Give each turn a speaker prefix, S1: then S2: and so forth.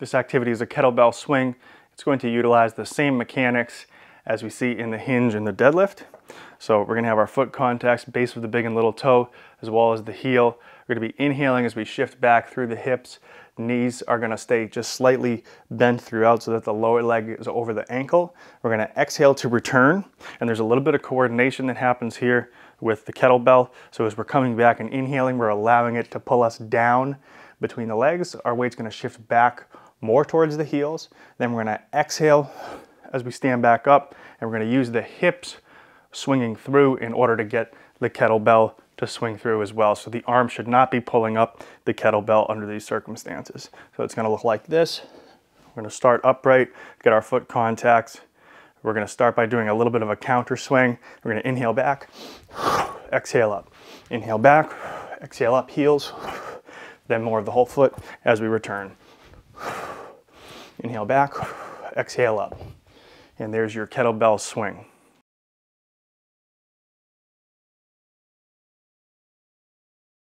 S1: This activity is a kettlebell swing. It's going to utilize the same mechanics as we see in the hinge and the deadlift. So we're gonna have our foot contacts, base of the big and little toe, as well as the heel. We're gonna be inhaling as we shift back through the hips. Knees are gonna stay just slightly bent throughout so that the lower leg is over the ankle. We're gonna exhale to return, and there's a little bit of coordination that happens here with the kettlebell. So as we're coming back and inhaling, we're allowing it to pull us down between the legs. Our weight's gonna shift back more towards the heels. Then we're gonna exhale as we stand back up and we're gonna use the hips swinging through in order to get the kettlebell to swing through as well. So the arm should not be pulling up the kettlebell under these circumstances. So it's gonna look like this. We're gonna start upright, get our foot contacts. We're gonna start by doing a little bit of a counter swing. We're gonna inhale back, exhale up. Inhale back, exhale up, heels, then more of the whole foot as we return. Inhale back, exhale up. And there's your kettlebell
S2: swing.